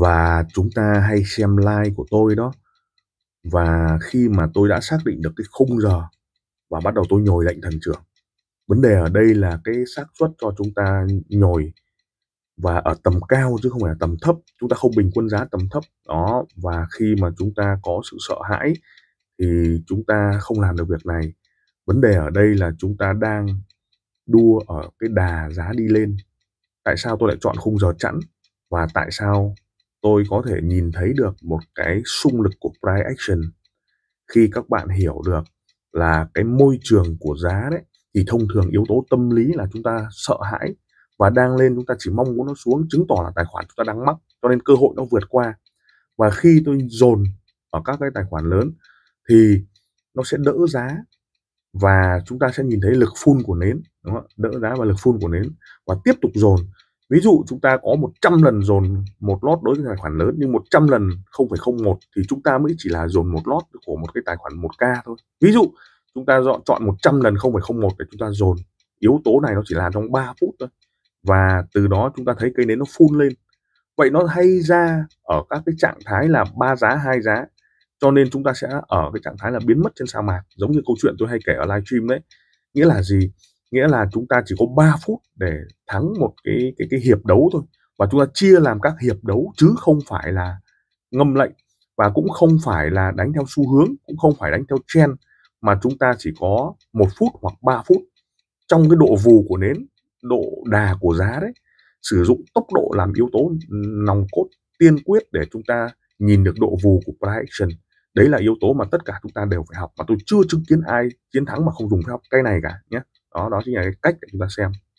và chúng ta hay xem like của tôi đó và khi mà tôi đã xác định được cái khung giờ và bắt đầu tôi nhồi lệnh thần trưởng vấn đề ở đây là cái xác suất cho chúng ta nhồi và ở tầm cao chứ không phải là tầm thấp chúng ta không bình quân giá tầm thấp đó và khi mà chúng ta có sự sợ hãi thì chúng ta không làm được việc này vấn đề ở đây là chúng ta đang đua ở cái đà giá đi lên tại sao tôi lại chọn khung giờ chẵn và tại sao tôi có thể nhìn thấy được một cái xung lực của price action khi các bạn hiểu được là cái môi trường của giá đấy thì thông thường yếu tố tâm lý là chúng ta sợ hãi và đang lên chúng ta chỉ mong muốn nó xuống chứng tỏ là tài khoản chúng ta đang mắc cho nên cơ hội nó vượt qua và khi tôi dồn ở các cái tài khoản lớn thì nó sẽ đỡ giá và chúng ta sẽ nhìn thấy lực phun của nến đúng không? đỡ giá và lực phun của nến và tiếp tục dồn ví dụ chúng ta có 100 lần dồn một lót đối với tài khoản lớn nhưng 100 lần 0,01 thì chúng ta mới chỉ là dồn một lót của một cái tài khoản 1k thôi ví dụ chúng ta dọn chọn 100 lần 0,01 để chúng ta dồn yếu tố này nó chỉ là trong 3 phút thôi và từ đó chúng ta thấy cây nến nó phun lên vậy nó hay ra ở các cái trạng thái là ba giá hai giá cho nên chúng ta sẽ ở cái trạng thái là biến mất trên sa mạc giống như câu chuyện tôi hay kể ở live stream đấy nghĩa là gì nghĩa là chúng ta chỉ có 3 phút để thắng một cái cái cái hiệp đấu thôi và chúng ta chia làm các hiệp đấu chứ không phải là ngâm lệnh và cũng không phải là đánh theo xu hướng cũng không phải đánh theo trend mà chúng ta chỉ có một phút hoặc 3 phút trong cái độ vù của nến độ đà của giá đấy sử dụng tốc độ làm yếu tố nòng cốt tiên quyết để chúng ta nhìn được độ vù của price action đấy là yếu tố mà tất cả chúng ta đều phải học mà tôi chưa chứng kiến ai chiến thắng mà không dùng phép cái này cả nhé đó đó chính là cái cách để chúng ta xem